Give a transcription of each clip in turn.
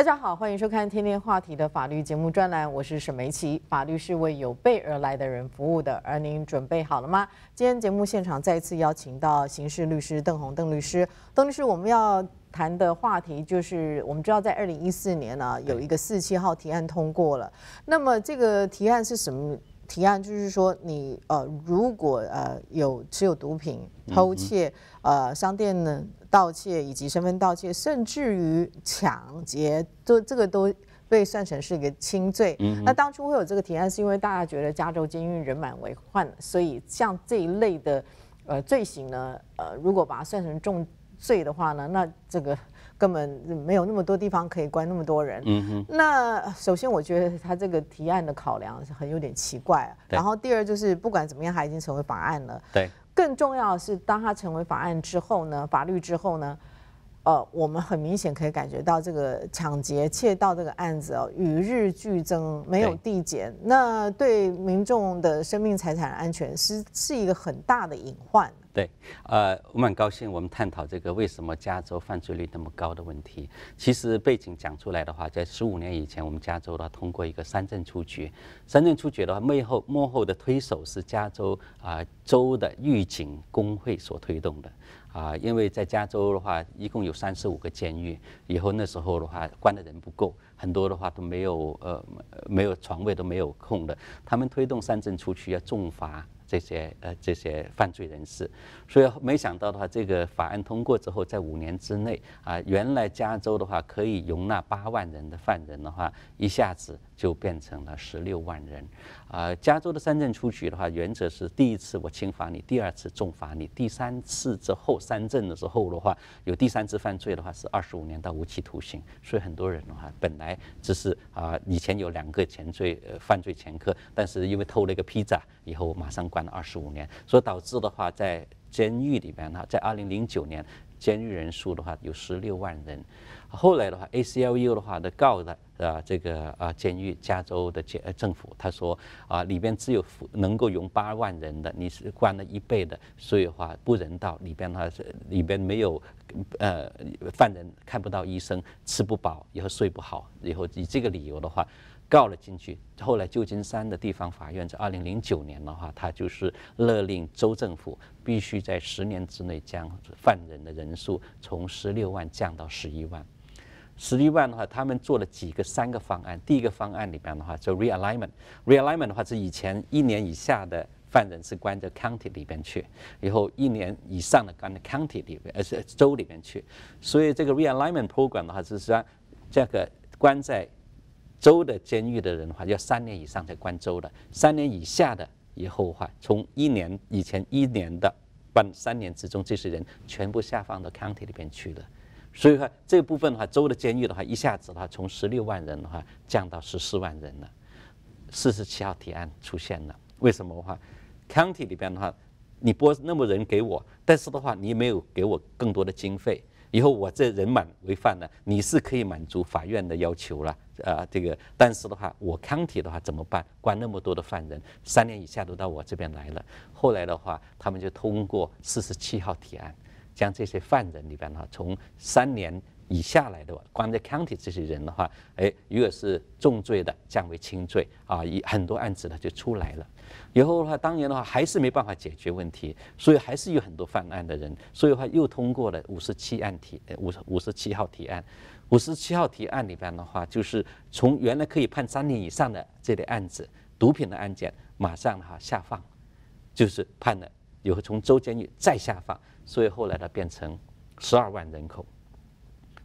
大家好，欢迎收看《天天话题》的法律节目专栏，我是沈梅琪。法律是为有备而来的人服务的，而您准备好了吗？今天节目现场再一次邀请到刑事律师邓红邓律师。邓律师，我们要谈的话题就是，我们知道在二零一四年呢，有一个四七号提案通过了，那么这个提案是什么？提案就是说，你呃，如果呃有持有毒品、偷窃、呃商店呢盗窃以及身份盗窃，甚至于抢劫，都这个都被算成是一个轻罪。那当初会有这个提案，是因为大家觉得加州监狱人满为患，所以像这一类的呃罪行呢，呃如果把它算成重罪的话呢，那这个。根本没有那么多地方可以关那么多人。嗯那首先我觉得他这个提案的考量是很有点奇怪。然后第二就是不管怎么样，他已经成为法案了。对，更重要的是，当他成为法案之后呢，法律之后呢？呃，我们很明显可以感觉到这个抢劫、窃盗这个案子哦，与日俱增，没有递减。那对民众的生命财产安全是是一个很大的隐患。对，呃，我蛮高兴，我们探讨这个为什么加州犯罪率那么高的问题。其实背景讲出来的话，在十五年以前，我们加州呢通过一个三镇出局，三镇出局的话幕后幕后的推手是加州啊州的狱警工会所推动的。啊，因为在加州的话，一共有三十五个监狱，以后那时候的话，关的人不够，很多的话都没有呃，没有床位都没有空的，他们推动三镇出去要重罚。这些呃这些犯罪人士，所以没想到的话，这个法案通过之后，在五年之内啊，原来加州的话可以容纳八万人的犯人的话，一下子就变成了十六万人。啊，加州的三证出局的话，原则是第一次我轻罚你，第二次重罚你，第三次之后三证的时候的话，有第三次犯罪的话是二十五年到无期徒刑。所以很多人的话，本来只是啊以前有两个前罪呃犯罪前科，但是因为偷了一个披萨以后，马上关。关了二十五年，所以导致的话，在监狱里边，呢，在二零零九年，监狱人数的话有十六万人，后来的话，A C L U 的话，呢，告了啊这个啊监狱，加州的监呃、政府，他说啊里边只有能够容八万人的，你是关了一倍的，所以话不人道，里边它是里边没有呃犯人看不到医生，吃不饱，以后睡不好，以后以这个理由的话。告了进去，后来旧金山的地方法院在二零零九年的话，他就是勒令州政府必须在十年之内将犯人的人数从十六万降到十一万。十一万的话，他们做了几个三个方案。第一个方案里边的话叫 realignment，realignment 的话是以前一年以下的犯人是关在 county 里边去，以后一年以上的关在 county 里边，呃，州里边去。所以这个 realignment program 的话是说，这个关在州的监狱的人的话要三年以上才关州的，三年以下的以后话，从一年以前一年的关三年之中，这些人全部下放到 county 里边去了。所以说这部分的话，州的监狱的话一下子的话从十六万人的话降到十四万人了。四十七号提案出现了，为什么话 county 里边的话，你拨那么人给我，但是的话你没有给我更多的经费。以后我这人满为患了，你是可以满足法院的要求了，啊，这个，但是的话，我康体的话怎么办？关那么多的犯人，三年以下都到我这边来了。后来的话，他们就通过四十七号提案，将这些犯人里边呢，从三年。以下来的，关在 county 这些人的话，哎，如果是重罪的，降为轻罪啊，以很多案子呢就出来了。以后的话，当年的话还是没办法解决问题，所以还是有很多犯案的人，所以的话又通过了五十七案提五五十七号提案。五十七号提案里边的话，就是从原来可以判三年以上的这类案子，毒品的案件，马上哈下放，就是判了。以后从州监狱再下放，所以后来它变成十二万人口。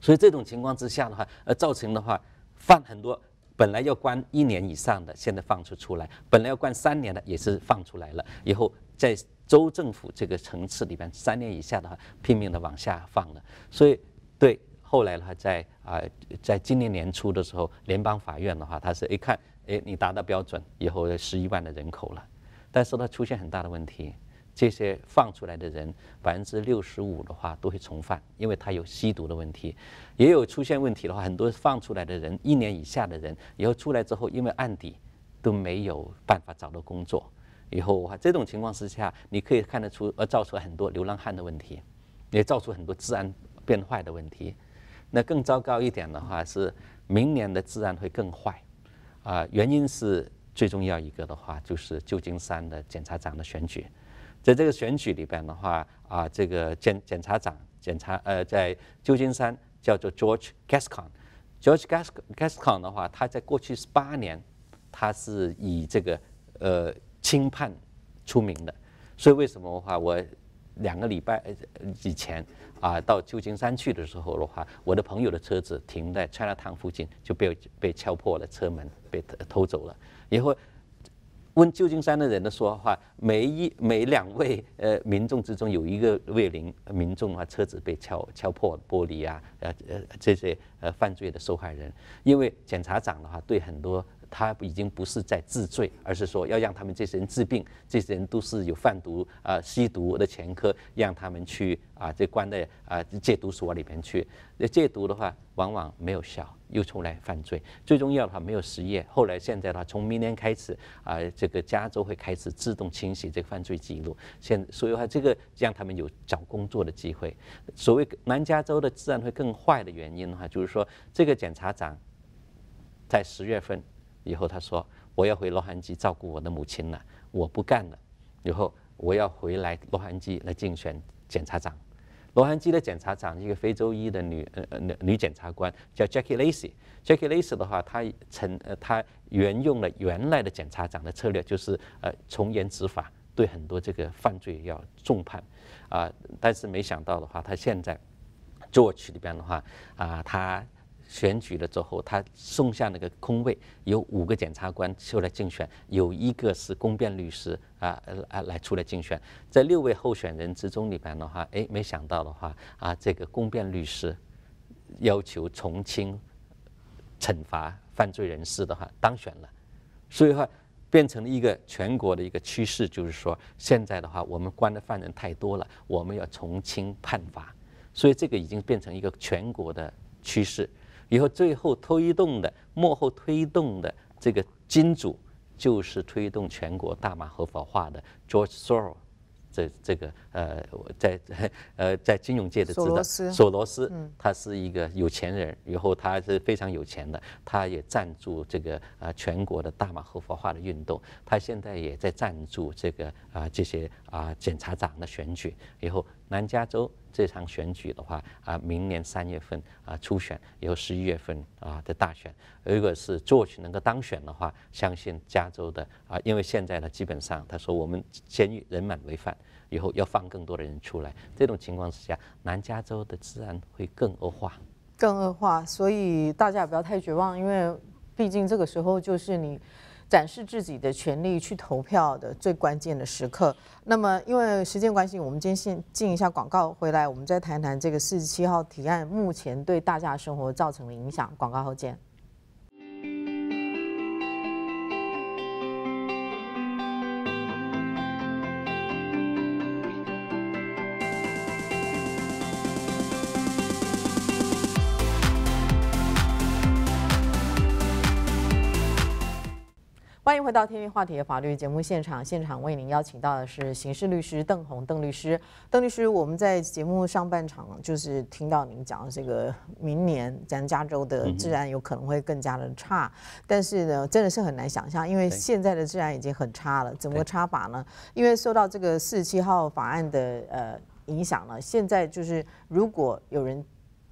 所以这种情况之下的话，呃，造成的话，放很多本来要关一年以上的，现在放出出来；本来要关三年的，也是放出来了。以后在州政府这个层次里边，三年以下的话拼命的往下放了。所以，对后来的话，在啊，在今年年初的时候，联邦法院的话，他是一看，哎，你达到标准以后，十一万的人口了，但是它出现很大的问题。这些放出来的人，百分之六十五的话都会重犯，因为他有吸毒的问题；也有出现问题的话，很多放出来的人一年以下的人，以后出来之后，因为案底都没有办法找到工作，以后的话，这种情况之下，你可以看得出，呃，造出很多流浪汉的问题，也造出很多治安变坏的问题。那更糟糕一点的话是，明年的治安会更坏，啊，原因是最重要一个的话就是旧金山的检察长的选举。在这个选举里边的话啊，这个检检察长检察呃，在旧金山叫做 George Gascon，George Gas Gascon 的话，他在过去是八年，他是以这个呃轻判出名的，所以为什么的话，我两个礼拜以前啊到旧金山去的时候的话，我的朋友的车子停在 China Town 附近就被被敲破了车门，被偷走了，以后。问旧金山的人的说话，每一每两位呃民众之中有一个位领民众啊，车子被敲敲破玻璃啊，呃呃这些呃犯罪的受害人，因为检察长的话对很多。他已经不是在治罪，而是说要让他们这些人治病。这些人都是有贩毒、啊吸毒的前科，让他们去啊这关在啊戒毒所里面去。那戒毒的话，往往没有效，又出来犯罪。最重要的话，没有失业。后来现在的话，从明年开始啊，这个加州会开始自动清洗这犯罪记录。现所以话，这个让他们有找工作的机会。所谓南加州的治安会更坏的原因的话，就是说这个检察长在十月份。以后他说我要回洛杉矶照顾我的母亲了，我不干了。以后我要回来洛杉矶来竞选检察长。洛杉矶的检察长是一个非洲裔的女呃呃女检察官，叫 Jackie Lacy。Jackie Lacy 的话，她曾呃她沿用了原来的检察长的策略，就是呃从严执法，对很多这个犯罪要重判。啊，但是没想到的话，她现在做曲里边的话啊，她。选举了之后，他送下那个空位有五个检察官出来竞选，有一个是公辩律师啊啊来出来竞选。在六位候选人之中里边的话，哎，没想到的话啊，这个公辩律师要求从轻惩罚犯罪人士的话当选了，所以话变成了一个全国的一个趋势，就是说现在的话我们关的犯人太多了，我们要从轻判罚，所以这个已经变成一个全国的趋势。以后最后推动的幕后推动的这个金主，就是推动全国大麻合法化的 George Soros，这这个呃在呃在金融界的知道，索罗斯，他是一个有钱人，以后他是非常有钱的，他也赞助这个啊全国的大麻合法化的运动，他现在也在赞助这个啊这些啊检察长的选举，以后南加州。这场选举的话啊，明年三月份啊初选，以后十一月份啊的大选，如果是作曲能够当选的话，相信加州的啊，因为现在呢基本上他说我们监狱人满为患，以后要放更多的人出来，这种情况之下，南加州的治安会更恶化，更恶化。所以大家也不要太绝望，因为毕竟这个时候就是你。展示自己的权利去投票的最关键的时刻。那么，因为时间关系，我们今天先进一下广告，回来我们再谈谈这个四十七号提案目前对大家生活造成的影响。广告后见。欢迎回到《天天话题》的法律节目现场，现场为您邀请到的是刑事律师邓红邓律师。邓律师，我们在节目上半场就是听到您讲这个明年咱加州的治安有可能会更加的差，但是呢，真的是很难想象，因为现在的治安已经很差了，怎么个差法呢？因为受到这个四十七号法案的呃影响呢，现在就是如果有人。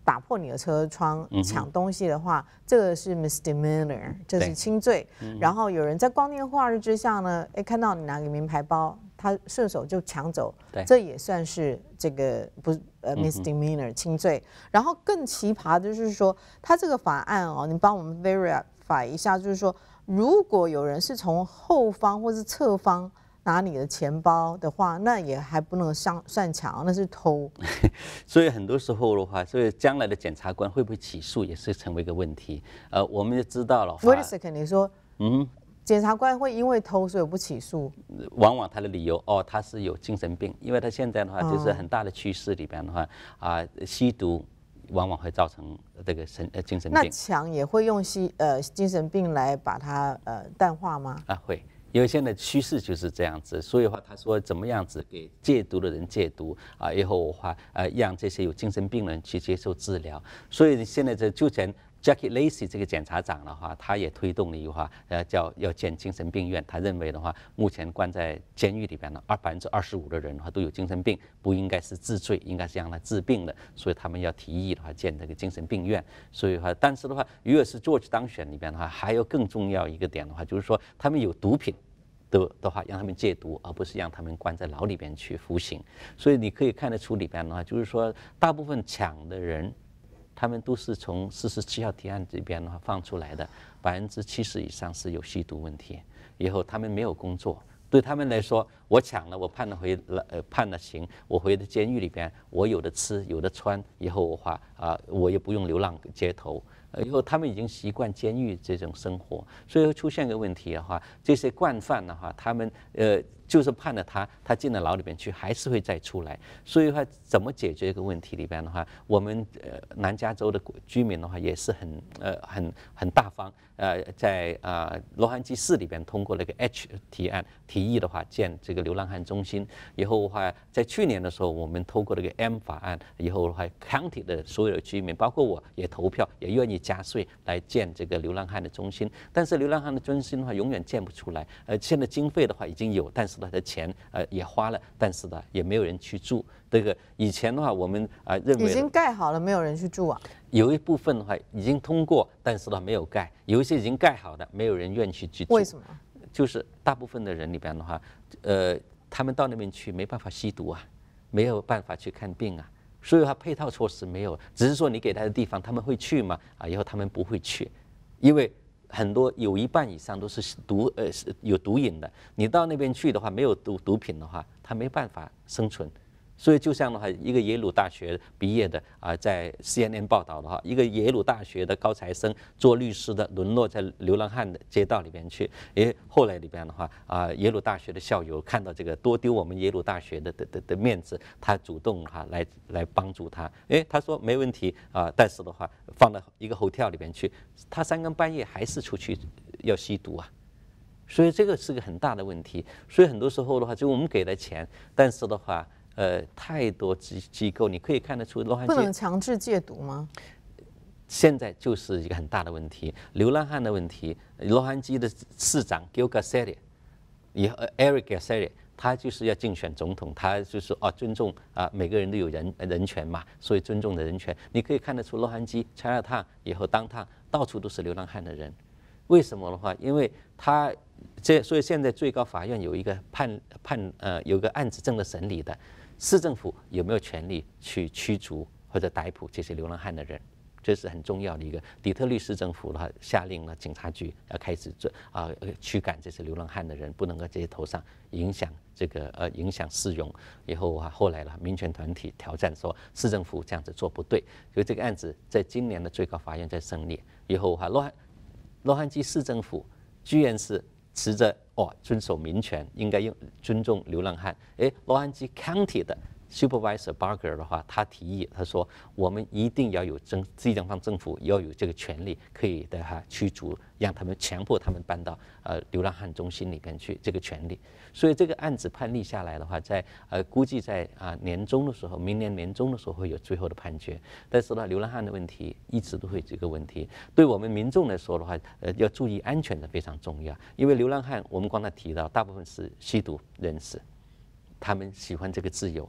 打破你的车窗抢东西的话，这个是 m i s d e e a n o r 这是轻罪。然后有人在光天化日之下呢，哎，看到你拿个名牌包，他顺手就抢走，这也算是这个不呃 m i s d e e a n o r 轻罪。然后更奇葩的就是说，他这个法案哦，你帮我们 verify 一下，就是说，如果有人是从后方或是侧方。拿你的钱包的话，那也还不能算算抢，那是偷。所以很多时候的话，所以将来的检察官会不会起诉，也是成为一个问题。呃，我们就知道了，弗里斯肯定说，嗯，检察官会因为偷所以不起诉。往往他的理由哦，他是有精神病，因为他现在的话就是很大的趋势里边的话啊，吸毒往往会造成这个神呃精神病。那强也会用吸呃精神病来把它呃淡化吗？啊，会。因为现在趋势就是这样子，所以的话他说怎么样子给戒毒的人戒毒啊，以后的话呃让这些有精神病人去接受治疗，所以现在在就前。Jackie Lacy 这个检察长的话，他也推动了一句话，呃，叫要建精神病院。他认为的话，目前关在监狱里边的二百分之二十五的人的话，都有精神病，不应该是治罪，应该是让他治病的。所以他们要提议的话，建这个精神病院。所以话，但是的话，如果是 George 当选里边的话，还有更重要一个点的话，就是说他们有毒品的的话，让他们戒毒，而不是让他们关在牢里边去服刑。所以你可以看得出里边的话，就是说大部分抢的人。他们都是从四十七号提案这边的话放出来的，百分之七十以上是有吸毒问题。以后他们没有工作，对他们来说，我抢了，我判了回了，呃，判了刑，我回到监狱里边，我有的吃，有的穿，以后的话啊，我也不用流浪街头。以后他们已经习惯监狱这种生活，所以出现个问题的话，这些惯犯的话，他们呃。就是盼着他，他进了牢里边去，还是会再出来。所以话，怎么解决这个问题里边的话，我们呃南加州的居民的话也是很呃很很大方呃在呃罗汉基市里边通过那个 H 提案提议的话建这个流浪汉中心。以后的话，在去年的时候，我们通过这个 M 法案，以后的话 County 的所有的居民，包括我也投票，也愿意加税来建这个流浪汉的中心。但是流浪汉的中心的话，永远建不出来。呃，现在经费的话已经有，但是。的钱呃也花了，但是呢也没有人去住。这个以前的话我们啊认为已经盖好了，没有人去住啊。有一部分的话已经通过，但是呢没有盖，有一些已经盖好的，没有人愿意去居住。为什么？就是大部分的人里边的话，呃，他们到那边去没办法吸毒啊，没有办法去看病啊，所以话配套措施没有，只是说你给他的地方他们会去嘛，啊，以后他们不会去，因为。很多有一半以上都是毒，呃，有毒瘾的。你到那边去的话，没有毒毒品的话，他没办法生存。所以就像的话，一个耶鲁大学毕业的啊，在 CNN 报道的话，一个耶鲁大学的高材生做律师的，沦落在流浪汉的街道里面去。诶，后来里边的话啊，耶鲁大学的校友看到这个，多丢我们耶鲁大学的的的的面子，他主动哈来来帮助他。诶，他说没问题啊，但是的话放到一个 e 跳里边去，他三更半夜还是出去要吸毒啊。所以这个是个很大的问题。所以很多时候的话，就我们给了钱，但是的话。呃，太多机机构，你可以看得出，罗汉不能强制戒毒吗？现在就是一个很大的问题，流浪汉的问题。洛汉基的市长 g i l g a Siri，以后 Eric g a r c i 他就是要竞选总统，他就是哦，尊重啊，每个人都有人人权嘛，所以尊重的人权，你可以看得出洛汉基拆了 n 以后，当他到处都是流浪汉的人，为什么的话，因为他这，所以现在最高法院有一个判判呃，有个案子正在审理的。市政府有没有权利去驱逐或者逮捕这些流浪汉的人？这是很重要的一个。底特律市政府的话，下令了警察局要开始做啊，驱赶这些流浪汉的人，不能够在头上影响这个呃影响市容。以后话，后来了民权团体挑战说，市政府这样子做不对。所以这个案子在今年的最高法院在审理。以后哈，洛汉洛汉基市政府居然是。持着哦，遵守民权，应该用尊重流浪汉。哎，洛杉矶 county 的。Supervisor Burger 的话，他提议，他说我们一定要有政地方政府要有这个权利，可以的哈驱逐，让他们强迫他们搬到呃流浪汉中心里边去，这个权利。所以这个案子判例下来的话，在呃估计在啊年中的时候，明年年中的时候会有最后的判决。但是呢，流浪汉的问题一直都会这个问题，对我们民众来说的话，呃要注意安全的非常重要。因为流浪汉，我们刚才提到，大部分是吸毒人士，他们喜欢这个自由。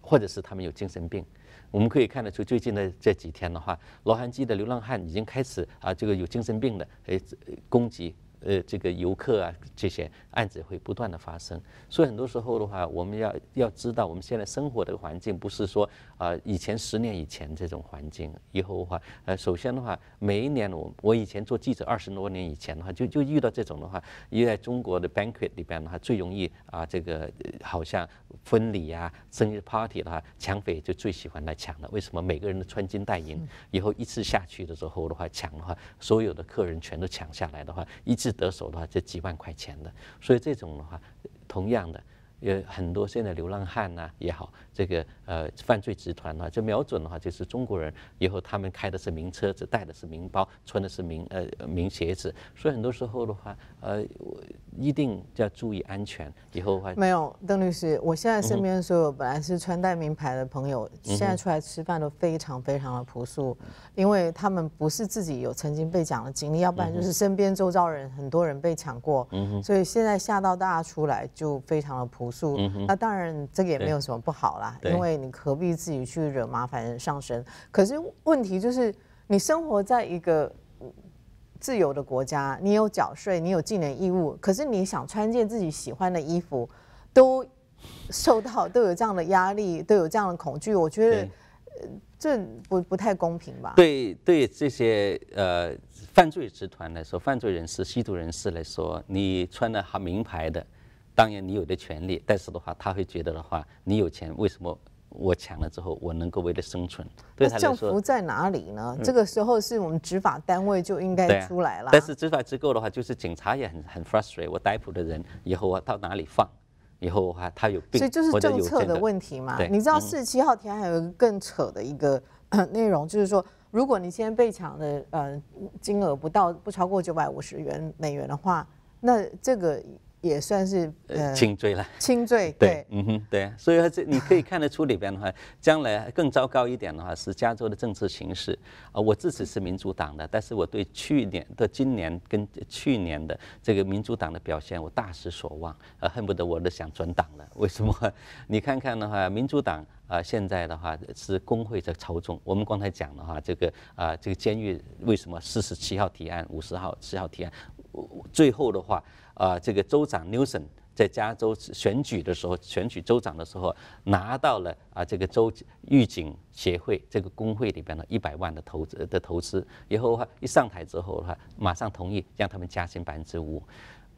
或者是他们有精神病，我们可以看得出最近的这几天的话，洛杉矶的流浪汉已经开始啊，这个有精神病的哎攻击。呃，这个游客啊，这些案子会不断的发生，所以很多时候的话，我们要要知道，我们现在生活的环境不是说啊，以前十年以前这种环境，以后的话，呃，首先的话，每一年我我以前做记者二十多年以前的话，就就遇到这种的话，为在中国的 banquet 里边的话，最容易啊，这个好像婚礼啊、生日 party 的话，抢匪就最喜欢来抢了。为什么每个人都穿金戴银，以后一次下去的时候的话，抢的话，所有的客人全都抢下来的话，一次。得手的话，就几万块钱的，所以这种的话，同样的，有很多现在流浪汉呐也好，这个呃犯罪集团的话，就瞄准的话就是中国人，以后他们开的是名车子，带的是名包，穿的是名呃名鞋子，所以很多时候的话，呃。一定要注意安全。以后还没有邓律师，我现在身边所有本来是穿戴名牌的朋友，现在出来吃饭都非常非常的朴素，因为他们不是自己有曾经被抢的经历，要不然就是身边周遭人很多人被抢过，所以现在吓到大家出来就非常的朴素。那当然这个也没有什么不好啦，因为你何必自己去惹麻烦上身？可是问题就是你生活在一个。自由的国家，你有缴税，你有技能义务。可是你想穿件自己喜欢的衣服，都受到都有这样的压力，都有这样的恐惧。我觉得，呃，这不不太公平吧？对对，这些呃犯罪集团来说，犯罪人士、吸毒人士来说，你穿的好名牌的，当然你有的权利。但是的话，他会觉得的话，你有钱，为什么？我抢了之后，我能够为了生存，那政府在哪里呢？这个时候是我们执法单位就应该出来了。但是执法机构的话，就是警察也很很 frustrated，我逮捕的人以后我到哪里放？以后我还他有病，所以就是政策的问题嘛。你知道四十七号天还有一个更扯的一个 内容，就是说，如果你在被抢的呃金额不到不超过九百五十元美元的话，那这个。也算是呃轻罪了，轻罪对，嗯哼，对。所以，说这你可以看得出里边的话，将来更糟糕一点的话，是加州的政治形势。啊，我自己是民主党的，但是我对去年、的今年跟去年的这个民主党的表现，我大失所望，啊，恨不得我都想转党了。为什么？你看看的话，民主党啊，现在的话是工会在操纵。我们刚才讲的话，这个啊，这个监狱为什么四十七号提案、五十号、七号提案，最后的话。啊，这个州长 n e l s o m 在加州选举的时候，选举州长的时候，拿到了啊，这个州预警协会这个工会里边的一百万的投资的投资。以后的话一上台之后的话，马上同意让他们加薪百分之五。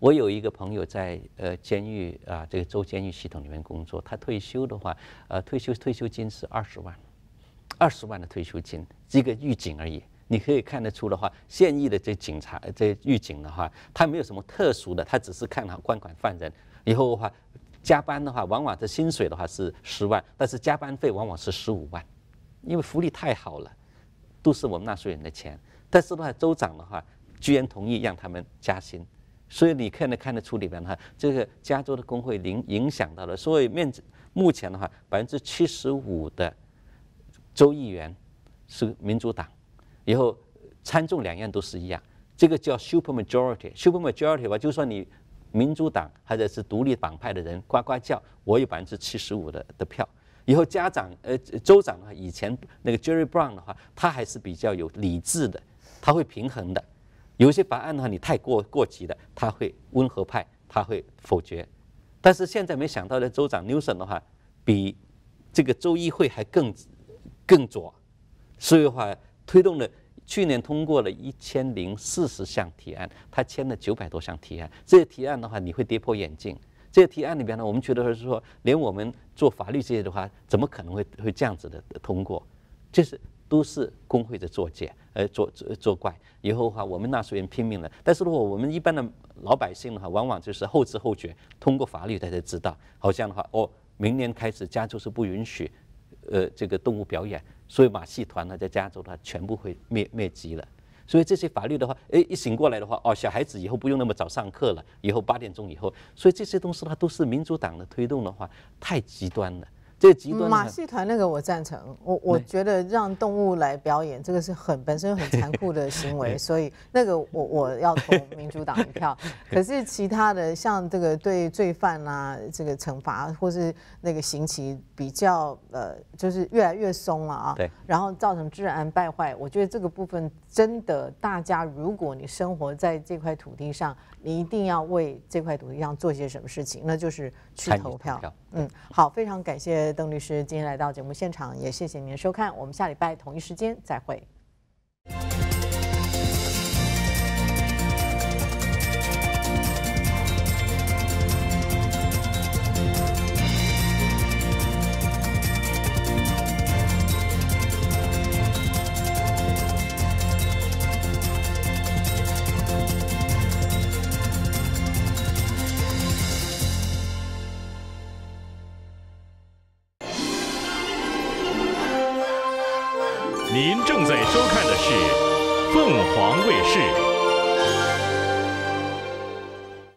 我有一个朋友在呃监狱啊，这个州监狱系统里面工作，他退休的话，呃，退休退休金是二十万，二十万的退休金，一个预警而已。你可以看得出的话，现役的这警察这狱警的话，他没有什么特殊的，他只是看好关管犯人。以后的话，加班的话，往往的薪水的话是十万，但是加班费往往是十五万，因为福利太好了，都是我们纳税人的钱。但是的话，州长的话居然同意让他们加薪，所以你可能看得出里面哈，这个加州的工会影影响到了。所以面目前的话，百分之七十五的州议员是民主党。以后参众两院都是一样，这个叫 super majority。super majority 吧，就算你民主党或者是独立党派的人呱呱叫，我有百分之七十五的的票。以后家长呃州长的话，以前那个 Jerry Brown 的话，他还是比较有理智的，他会平衡的。有些法案的话，你太过过激的，他会温和派，他会否决。但是现在没想到的州长 n e w s o n 的话，比这个州议会还更更左，所以的话。推动了去年通过了一千零四十项提案，他签了九百多项提案。这些提案的话，你会跌破眼镜。这些提案里边呢，我们觉得是说，连我们做法律这些的话，怎么可能会会这样子的通过？就是都是工会的作践，呃，作作作怪。以后的话，我们纳税人拼命了，但是如果我们一般的老百姓的话，往往就是后知后觉，通过法律大家知道。好像的话，哦，明年开始加州是不允许，呃，这个动物表演。所以马戏团呢，在加州的话，全部会灭灭绝了。所以这些法律的话，哎，一醒过来的话，哦，小孩子以后不用那么早上课了，以后八点钟以后。所以这些东西它都是民主党的推动的话，太极端了。马戏团那个我赞成，我我觉得让动物来表演这个是很本身很残酷的行为，所以那个我我要投民主党一票。可是其他的像这个对罪犯啊这个惩罚或是那个刑期比较呃就是越来越松了啊，对，然后造成治安败坏，我觉得这个部分。真的，大家，如果你生活在这块土地上，你一定要为这块土地上做些什么事情，那就是去投票。嗯，好，非常感谢邓律师今天来到节目现场，也谢谢您的收看，我们下礼拜同一时间再会。